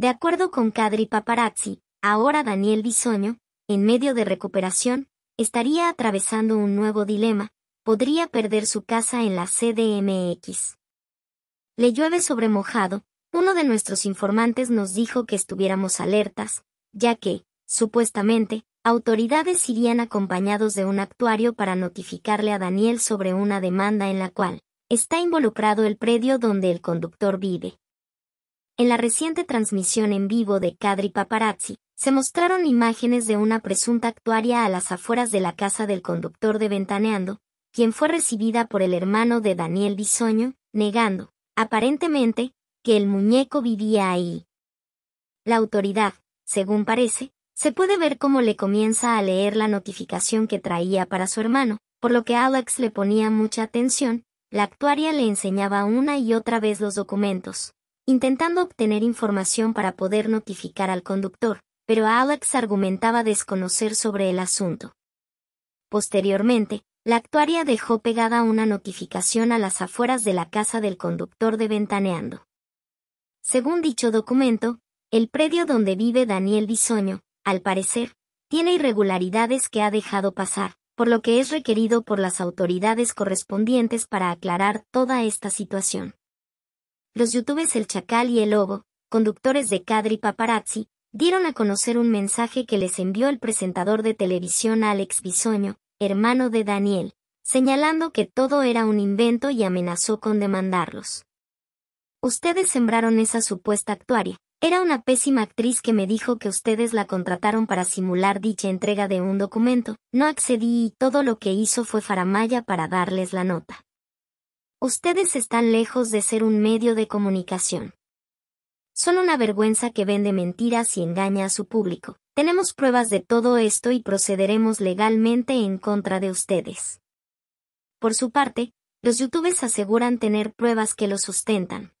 De acuerdo con Cadri Paparazzi, ahora Daniel Bisoño, en medio de recuperación, estaría atravesando un nuevo dilema, podría perder su casa en la CDMX. Le llueve sobre mojado, uno de nuestros informantes nos dijo que estuviéramos alertas, ya que, supuestamente, autoridades irían acompañados de un actuario para notificarle a Daniel sobre una demanda en la cual está involucrado el predio donde el conductor vive. En la reciente transmisión en vivo de Cadri Paparazzi, se mostraron imágenes de una presunta actuaria a las afueras de la casa del conductor de Ventaneando, quien fue recibida por el hermano de Daniel Bisoño, negando, aparentemente, que el muñeco vivía ahí. La autoridad, según parece, se puede ver cómo le comienza a leer la notificación que traía para su hermano, por lo que Alex le ponía mucha atención, la actuaria le enseñaba una y otra vez los documentos, intentando obtener información para poder notificar al conductor, pero Alex argumentaba desconocer sobre el asunto. Posteriormente, la actuaria dejó pegada una notificación a las afueras de la casa del conductor de Ventaneando. Según dicho documento, el predio donde vive Daniel Bisoño, al parecer, tiene irregularidades que ha dejado pasar, por lo que es requerido por las autoridades correspondientes para aclarar toda esta situación los youtubers El Chacal y El Lobo, conductores de Cadre Paparazzi, dieron a conocer un mensaje que les envió el presentador de televisión Alex Bisoño, hermano de Daniel, señalando que todo era un invento y amenazó con demandarlos. Ustedes sembraron esa supuesta actuaria. Era una pésima actriz que me dijo que ustedes la contrataron para simular dicha entrega de un documento. No accedí y todo lo que hizo fue faramaya para darles la nota. Ustedes están lejos de ser un medio de comunicación. Son una vergüenza que vende mentiras y engaña a su público. Tenemos pruebas de todo esto y procederemos legalmente en contra de ustedes. Por su parte, los youtubers aseguran tener pruebas que lo sustentan,